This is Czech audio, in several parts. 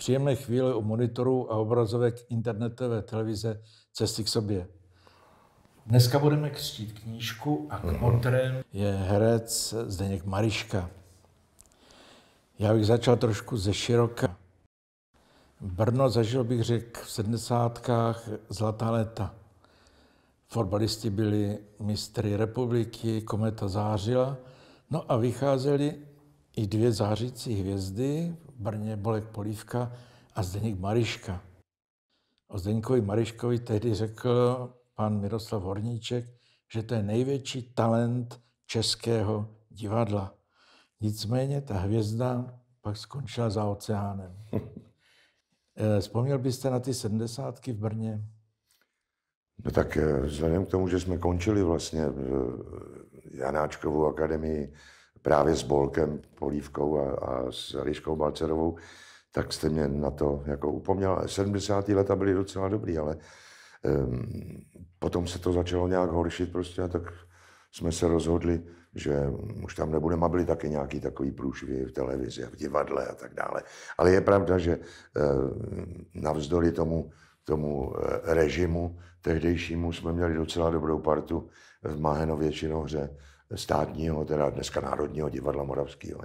příjemné chvíle u monitoru a obrazovek internetové televize Cesty k sobě. Dneska budeme křtít knížku a kmotrem mm-hmm. je herec Zdeněk Mariška. Já bych začal trošku ze široka. Brno zažil, bych řekl, v sedmdesátkách zlatá léta. Fotbalisti byli mistry republiky, kometa zářila, no a vycházeli i dvě zářící hvězdy, Brně Bolek Polívka a Zdeněk Mariška. O Zdeňkovi Mariškovi tehdy řekl pan Miroslav Horníček, že to je největší talent českého divadla. Nicméně ta hvězda pak skončila za oceánem. Eh, vzpomněl byste na ty sedmdesátky v Brně? No tak eh, vzhledem k tomu, že jsme končili vlastně eh, Janáčkovou akademii, právě s Bolkem Polívkou a, a s Liškou Balcerovou, tak jste mě na to jako upomněl. 70. leta byly docela dobrý, ale um, potom se to začalo nějak horšit prostě a tak jsme se rozhodli, že už tam nebudeme a byly taky nějaký takový průšvy v televizi a v divadle a tak dále. Ale je pravda, že ehm, navzdory tomu, tomu e, režimu tehdejšímu jsme měli docela dobrou partu v Mahenově činohře státního, teda dneska Národního divadla Moravského.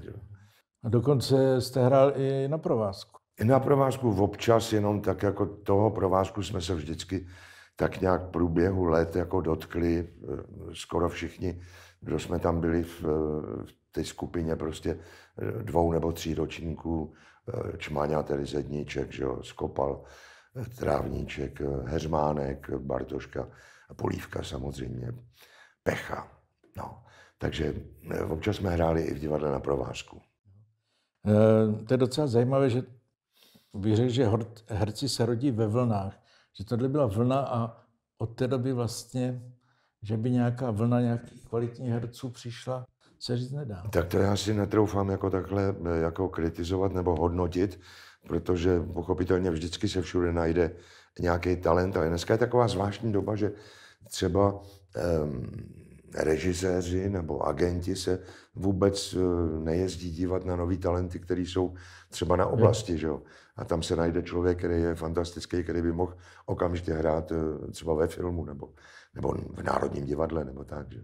A dokonce jste hrál i na provázku. I na provázku občas, jenom tak jako toho provázku jsme se vždycky tak nějak v průběhu let jako dotkli e, skoro všichni, kdo jsme tam byli v, e, v té skupině prostě e, dvou nebo tří ročníků, Čmáňa, tedy Zedníček, že jo, Skopal, Trávníček, Heřmánek, Bartoška, Polívka samozřejmě, Pecha. No. Takže eh, občas jsme hráli i v divadle na provázku. Eh, to je docela zajímavé, že bych že herci se rodí ve vlnách. Že tohle byla vlna a od té doby vlastně, že by nějaká vlna nějakých kvalitních herců přišla, se říct nedá. Tak to já si netroufám jako takhle eh, jako kritizovat nebo hodnotit, protože pochopitelně vždycky se všude najde nějaký talent. Ale dneska je taková zvláštní doba, že třeba um, režiséři nebo agenti se vůbec eh, nejezdí dívat na nový talenty, které jsou třeba na hmm. oblasti, že A tam se najde člověk, který je fantastický, který by mohl okamžitě hrát eh, třeba ve filmu nebo, nebo v Národním divadle nebo tak, že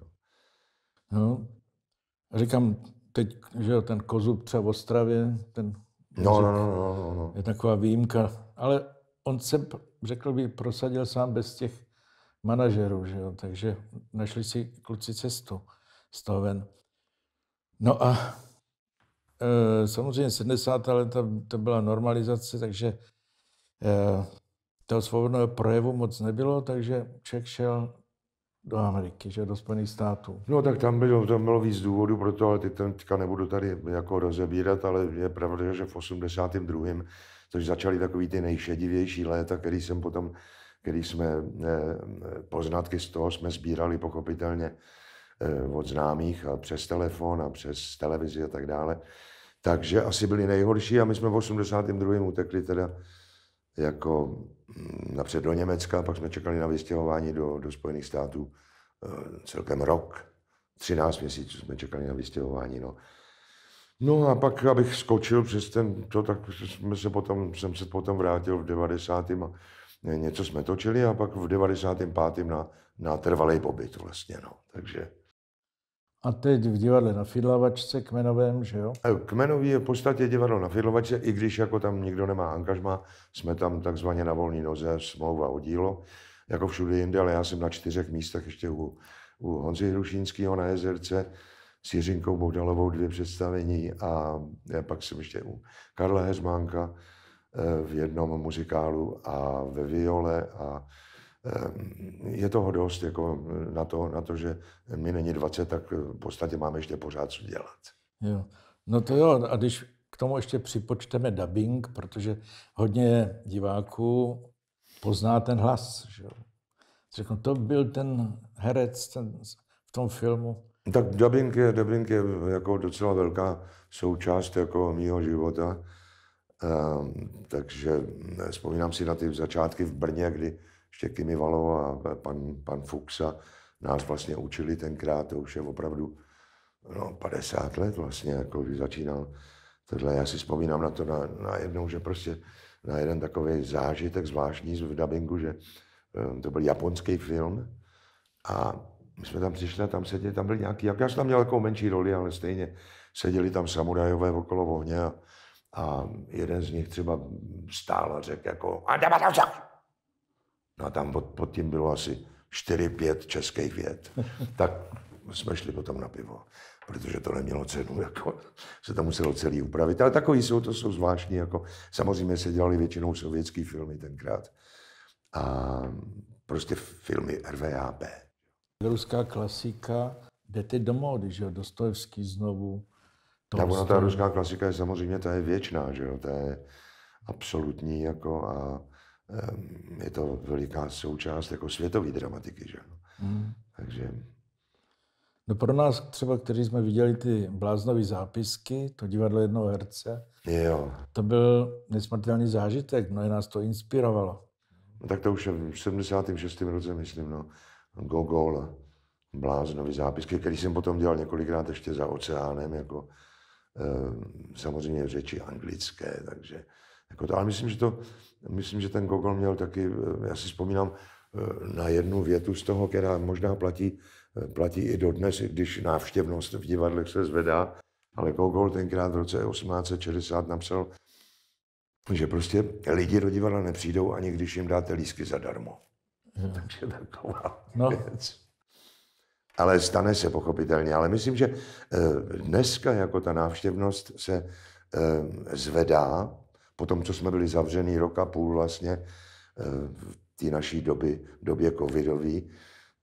No, říkám teď, že ten Kozub třeba v Ostravě, ten no, no, no, no, no, no. je taková výjimka, ale on se, řekl bych, prosadil sám bez těch manažerů, že jo? takže našli si kluci cestu z toho ven. No a e, samozřejmě 70. leta to byla normalizace, takže e, toho svobodného projevu moc nebylo, takže Čech šel do Ameriky, že do Spojených států. No tak tam bylo, tam bylo víc důvodů pro to, ale ty teďka nebudu tady jako rozebírat, ale je pravda, že v 82. takže začaly takový ty nejšedivější léta, který jsem potom který jsme, eh, poznatky z toho jsme sbírali pochopitelně eh, od známých a přes telefon a přes televizi a tak dále. Takže asi byli nejhorší a my jsme v 82. utekli teda jako mm, napřed do Německa, pak jsme čekali na vystěhování do, do Spojených států eh, celkem rok, 13 měsíců jsme čekali na vystěhování. No. No a pak, abych skočil přes ten, to, tak jsme se potom, jsem se potom vrátil v 90. a něco jsme točili a pak v 95. na, na trvalý pobyt vlastně, no. Takže... A teď v divadle na Fidlavačce, Kmenovém, že jo? E, kmenový je v podstatě divadlo na Fidlavačce, i když jako tam nikdo nemá angažma, jsme tam takzvaně na volný noze, smlouva o dílo, jako všude jinde, ale já jsem na čtyřech místech ještě u, u Honzi Hrušínského na Jezerce, s Jiřinkou Boudalovou dvě představení a já pak jsem ještě u Karla Hezmánka, Eh, v jednom muzikálu a ve viole a eh, je toho dost jako eh, na, to, na to, že mi není 20, tak v podstatě máme ještě pořád co dělat. Jo. No to jo, a když k tomu ještě připočteme dubbing, protože hodně diváků pozná ten hlas. Že? Řeknu, to byl ten herec ten, v tom filmu. Tak dubbing je, dubbing je jako docela velká součást jako mýho života Ehm, takže vzpomínám si na ty začátky v Brně, kdy ještě Kimi Valo a pan, pan Fuxa nás vlastně učili tenkrát, to už je opravdu no, 50 let vlastně, jako když začínal tohle. Já si vzpomínám na to na, na jednou, že prostě na jeden takový zážitek zvláštní v dubingu, že ehm, to byl japonský film a my jsme tam přišli a tam seděli, tam byl nějaký, jak já jsem tam měl jako menší roli, ale stejně seděli tam samurajové okolo ohně a a jeden z nich třeba stál a řekl jako a jdeme tam No a tam pod, pod tím bylo asi 4-5 českých věd. Tak jsme šli potom na pivo, protože to nemělo cenu, jako se to muselo celý upravit. Ale takový jsou, to jsou zvláštní, jako samozřejmě se dělali většinou sovětský filmy tenkrát. A prostě filmy RVAB. Ruská klasika jde teď do módy, že Dostojevský znovu, tak ona, ta ruská klasika je samozřejmě, ta je věčná, že jo, ta je absolutní jako a je to veliká součást jako světové dramatiky, že jo. Hmm. Takže... No pro nás třeba, kteří jsme viděli ty bláznové zápisky, to divadlo jednoho herce, jo. to byl nesmrtelný zážitek, mnohé nás to inspirovalo. No, tak to už je v 76. roce, myslím, no. Gogol, bláznové zápisky, který jsem potom dělal několikrát ještě za oceánem, jako Ehm, samozřejmě v řeči anglické, takže jako to, ale myslím, že to, myslím, že ten Gogol měl taky, eh, já si vzpomínám eh, na jednu větu z toho, která možná platí, eh, platí i dodnes, i když návštěvnost v divadlech se zvedá, ale Gogol tenkrát v roce 1860 napsal, že prostě lidi do divadla nepřijdou, ani když jim dáte lísky zadarmo. Hmm. Takže taková no. věc ale stane se pochopitelně. Ale myslím, že eh, dneska jako ta návštěvnost se eh, zvedá, po tom, co jsme byli zavřený rok a půl vlastně eh, v té naší doby, době covidový.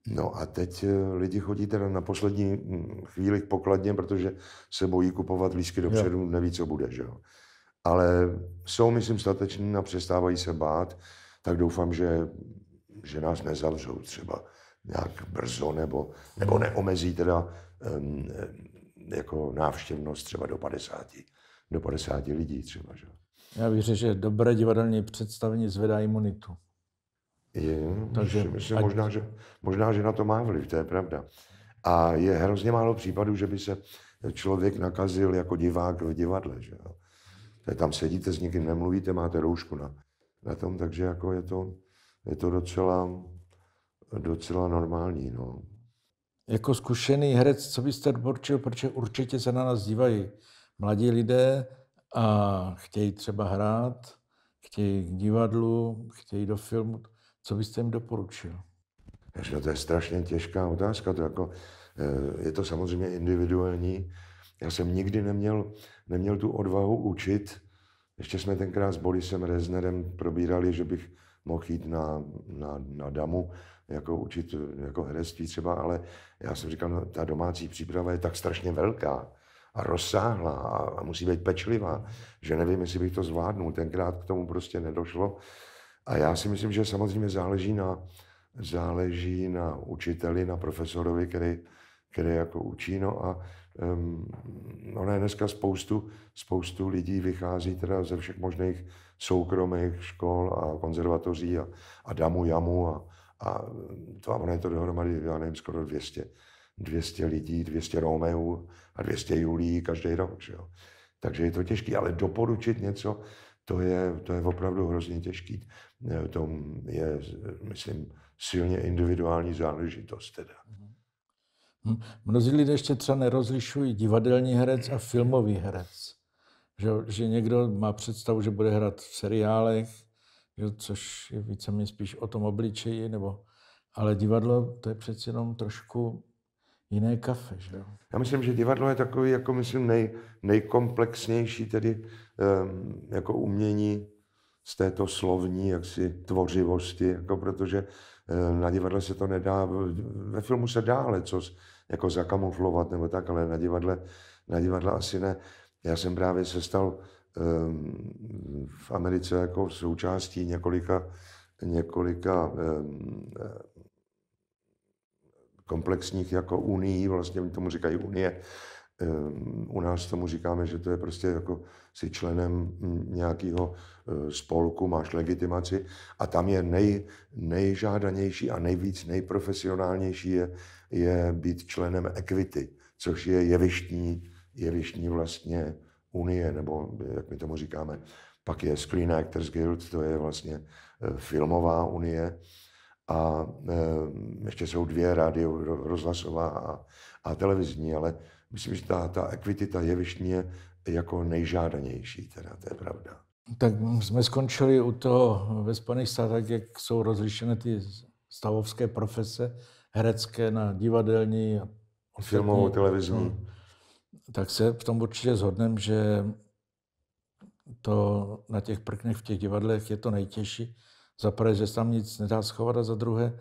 No a teď lidi chodí teda na poslední hm, chvíli k pokladně, protože se bojí kupovat lísky dopředu, jo. neví, co bude, že jo. Ale jsou, myslím, stateční a přestávají se bát, tak doufám, že, že nás nezavřou třeba nějak brzo nebo, nebo hmm. neomezí teda um, jako návštěvnost třeba do 50, do 50 lidí třeba. Že? Já bych řekl, že dobré divadelní představení zvedá imunitu. Je, Takže myslím, ať... možná, že, možná, že na to má vliv, to je pravda. A je hrozně málo případů, že by se člověk nakazil jako divák v divadle. Že jo? Tam sedíte s někým, nemluvíte, máte roušku na, na tom, takže jako je to, je to docela docela normální. No. Jako zkušený herec, co byste doporučil, protože určitě se na nás dívají mladí lidé a chtějí třeba hrát, chtějí k divadlu, chtějí do filmu. Co byste jim doporučil? Ještě, to je strašně těžká otázka. To jako, eh, je to samozřejmě individuální. Já jsem nikdy neměl, neměl tu odvahu učit. Ještě jsme tenkrát s Borisem Reznerem probírali, že bych mohl jít na, na, na damu jako učit jako herectví třeba, ale já jsem říkal, no, ta domácí příprava je tak strašně velká a rozsáhlá a, a musí být pečlivá, že nevím, jestli bych to zvládnul. Tenkrát k tomu prostě nedošlo. A já si myslím, že samozřejmě záleží na, záleží na učiteli, na profesorovi, který, který jako učí. No a um, ono je dneska spoustu, spoustu lidí vychází teda ze všech možných soukromých škol a konzervatoří a, a damu jamu a, a mm, to, a ono je to dohromady, já nevím, skoro 200, 200 lidí, 200 Romeů a 200 Julí každý rok. Že jo. Takže je to těžké, ale doporučit něco, to je, to je opravdu hrozně těžký. E, to je, myslím, silně individuální záležitost teda. Hmm. Mnozí lidé ještě třeba nerozlišují divadelní herec a filmový herec. Že, že někdo má představu, že bude hrát v seriálech, že což je víceméně spíš o tom obličeji, nebo, ale divadlo to je přeci jenom trošku jiné kafe, že Já myslím, že divadlo je takový, jako myslím, nej, nejkomplexnější tedy um, jako umění z této slovní jaksi tvořivosti, jako protože um, na divadle se to nedá, ve filmu se dá ale co jako zakamuflovat nebo tak, ale na divadle, na divadle asi ne. Já jsem právě se stal v Americe jako součástí několika, několika eh, komplexních jako unii, vlastně tomu říkají unie. U nás tomu říkáme, že to je prostě jako si členem nějakého eh, spolku, máš legitimaci a tam je nej, nejžádanější a nejvíc nejprofesionálnější je, je být členem equity, což je jevištní, jevištní vlastně unie, nebo jak my tomu říkáme. Pak je Screen Actors Guild, to je vlastně eh, filmová unie. A eh, ještě jsou dvě rádio, rozhlasová a, a televizní, ale myslím, že ta, ta equity, ta jevištní je jako nejžádanější, teda to je pravda. Tak jsme skončili u toho ve Spojených státech, jak jsou rozlišené ty stavovské profese, herecké na divadelní a filmovou, televizní. Hmm tak se v tom určitě zhodneme, že to na těch prknech v těch divadlech je to nejtěžší. Za prvé, že se tam nic nedá schovat a za druhé,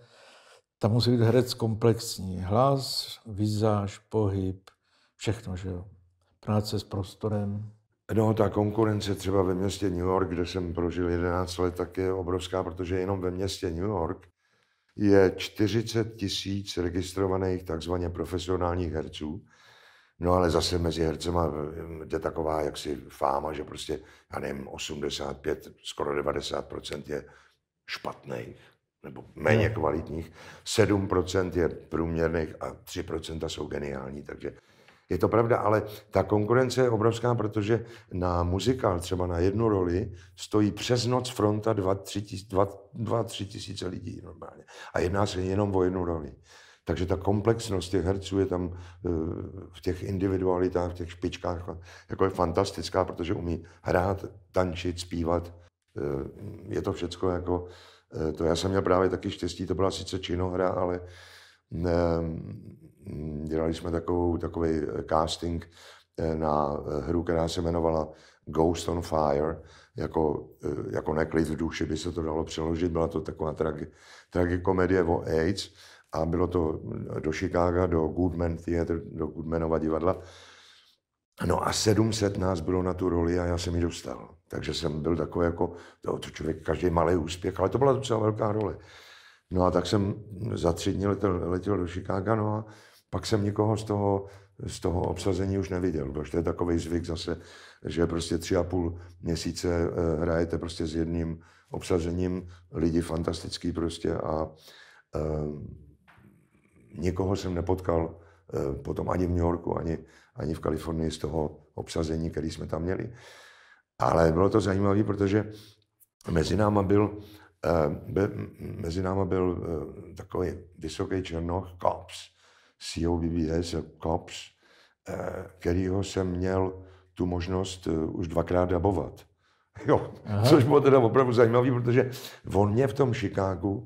tam musí být herec komplexní. Hlas, vizáž, pohyb, všechno, že jo. Práce s prostorem. No, ta konkurence třeba ve městě New York, kde jsem prožil 11 let, tak je obrovská, protože jenom ve městě New York je 40 tisíc registrovaných takzvaně profesionálních herců, No ale zase mezi hercema eh, jde taková jaksi fáma, že prostě, já nevím, 85, skoro 90% je špatných nebo méně kvalitních, 7% je průměrných a 3% jsou geniální, takže je to pravda, ale ta konkurence je obrovská, protože na muzikál třeba na jednu roli stojí přes noc fronta 2-3 tisíce lidí normálně. A jedná se jenom o jednu roli. Takže ta komplexnost těch herců je tam eh, v těch individualitách, v těch špičkách jako je fantastická, protože umí hrát, tančit, zpívat. Eh, je to všecko jako... Eh, to já jsem měl právě taky štěstí, to byla sice činohra, ale dělali jsme takovou, takový casting na hru, která se jmenovala Ghost on Fire, jako, jako neklid v duši by se to dalo přeložit, byla to taková tragikomedie o AIDS a bylo to do Chicaga, do Goodman Theater, do Goodmanova divadla. No a 700 nás bylo na tu roli a já jsem ji dostal. Takže jsem byl takový jako, to, to člověk, každý malý úspěch, ale to byla docela velká role. No a tak jsem za tři dny letěl, letěl do Chicaga, no a pak jsem nikoho z toho, z toho obsazení už neviděl, protože to je takový zvyk zase, že prostě tři a půl měsíce eh, hrajete prostě s jedním obsazením, lidi fantastický prostě a um, nikoho jsem nepotkal eh, potom ani v New Yorku, ani, ani v Kalifornii z toho obsazení, který jsme tam měli. Ale bylo to zajímavé, protože mezi náma byl, eh, be, mezi náma byl eh, takový vysoký černoch Cops, COBBS e Cops, kterýho jsem měl tu možnost už dvakrát dabovat. Jo, Aha. což bylo teda opravdu zajímavé, protože on mě v tom Chicagu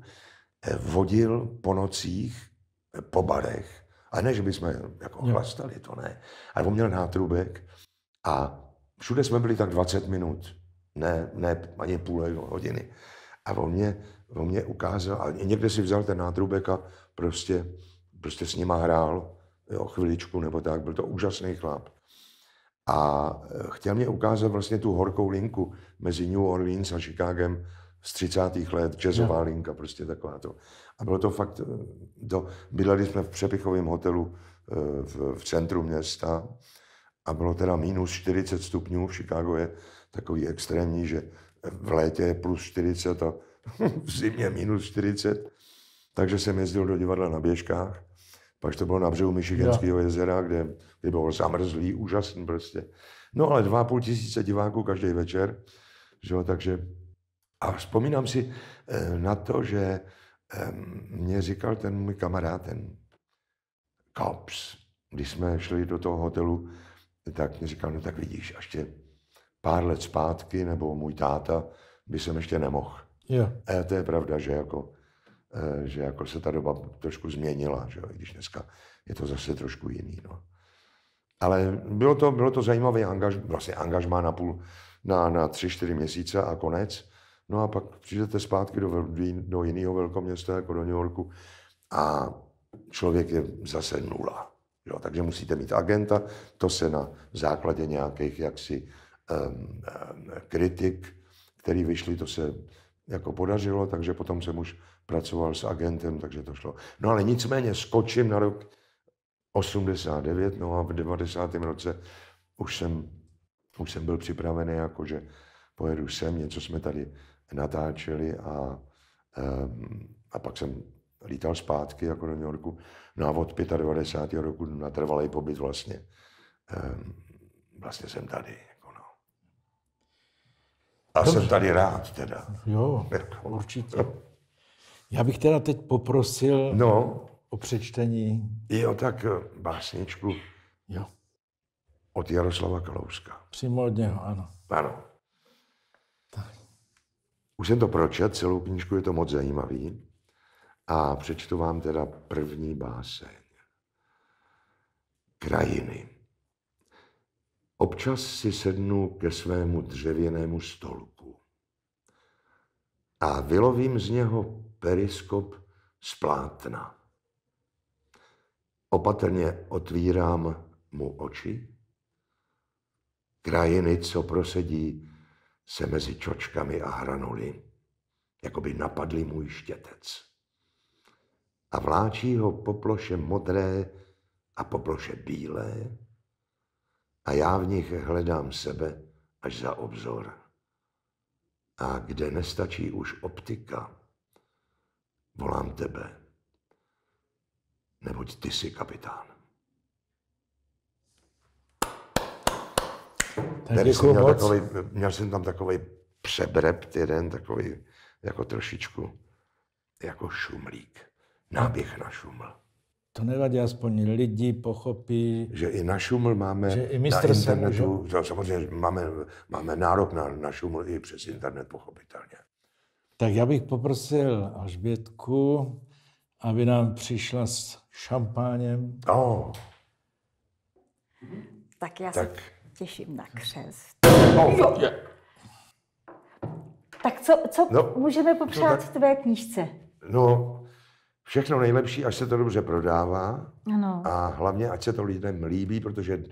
vodil po nocích po barech. A ne, že bychom jako chlastali, to ne. Ale on měl nátrubek a všude jsme byli tak 20 minut, ne, ne ani půl hodiny. A on mě, on mě ukázal, a někde si vzal ten nátrubek a prostě, prostě s nima hrál jo, chviličku nebo tak, byl to úžasný chlap. A eh, chtěl mě ukázat vlastně tu horkou linku mezi New Orleans a Chicagem, z 30. let, jazzová no. linka, prostě taková to. A bylo to fakt, eh, do, bydleli jsme v přepichovém hotelu eh, v, v centru města a bylo teda minus 40 stupňů, v Chicago je takový extrémní, že v létě je plus 40 a v zimě minus 40. Takže jsem jezdil do divadla na běžkách, pak to bylo na břehu Michiganského no. jezera, kde, kde bylo zamrzlý, úžasný prostě. No ale dva půl tisíce diváků každý večer, že jo, takže a vzpomínám si eh, na to, že eh, mě říkal ten můj kamarád, ten Kops, když jsme šli do toho hotelu, tak mě říkal, no tak vidíš, ještě pár let zpátky, nebo můj táta by jsem ještě nemohl. Yeah. A to je pravda, že jako, eh, že jako se ta doba trošku změnila, že i když dneska je to zase trošku jiný. No. Ale bylo to, bylo to zajímavé angaž, vlastně angažmá na půl, na, na tři, čtyři měsíce a konec. No a pak přijdete zpátky do, do jiného velkoměsta, jako do New Yorku, a člověk je zase nula. Jo, takže musíte mít agenta, to se na základě nějakých jaksi um, um, kritik, který vyšli, to se jako podařilo, takže potom jsem už pracoval s agentem, takže to šlo. No ale nicméně skočím na rok 89, no a v 90. roce už jsem, už jsem byl připravený, jakože pojedu sem, něco jsme tady natáčeli a, ehm, a pak jsem lítal zpátky jako do New Yorku. No a od 95. roku natrvalý pobyt vlastně. Ehm, vlastně jsem tady. Jako no. A Dobře. jsem tady rád teda. Jo, jako. určitě. Já bych teda teď poprosil no, o přečtení. Jo, tak eh, básničku. Jo. Od Jaroslava Kalouska. Přímo od něho, ano. Ano. Už jsem to pročet, celou knížku je to moc zajímavý. A přečtu vám teda první báseň. Krajiny. Občas si sednu ke svému dřevěnému stolku a vylovím z něho periskop z plátna. Opatrně otvírám mu oči. Krajiny, co prosedí se mezi čočkami a hranoly, jako by napadli můj štětec. A vláčí ho poploše modré a poploše bílé a já v nich hledám sebe až za obzor. A kde nestačí už optika, volám tebe, neboť ty jsi kapitán. Tak Tady jsem měl, takový, měl jsem tam takový přebrept jeden, takový jako trošičku jako šumlík. Náběh na šuml. To nevadí, aspoň lidi pochopí. Že i na šuml máme že i na internetu, může... samozřejmě máme, máme nárok na, na šuml i přes internet, pochopitelně. Tak já bych poprosil Alžbětku, aby nám přišla s šampáněm. Oh. Tak já tak. Si těším na křest. No, tak co, co no, můžeme popřát no, tak, tvé knížce? No, všechno nejlepší, až se to dobře prodává. Ano. A hlavně, ať se to lidem líbí, protože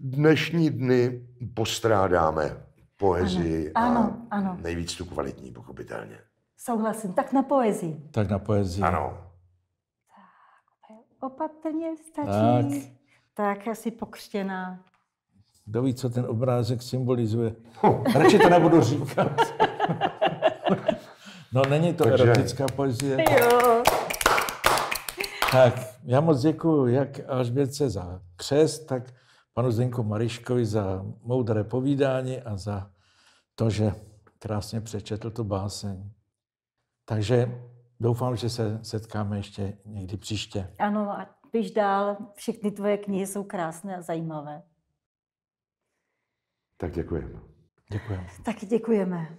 dnešní dny postrádáme poezii ano, ano, a ano. nejvíc tu kvalitní, pochopitelně. Souhlasím. Tak na poezii. Tak na poezii. Ano. Tak, opatrně stačí. Tak. tak, asi pokřtěná. Kdo ví, co ten obrázek symbolizuje? Huh. Radši to nebudu říkat. no, není to Takže. erotická poezie. Jo. Tak, já moc děkuji jak Alžbětce za křest, tak panu Zdenku Mariškovi za moudré povídání a za to, že krásně přečetl tu báseň. Takže doufám, že se setkáme ještě někdy příště. Ano, a píš dál, všechny tvoje knihy jsou krásné a zajímavé. Tak děkujeme. Děkujeme. Tak děkujeme.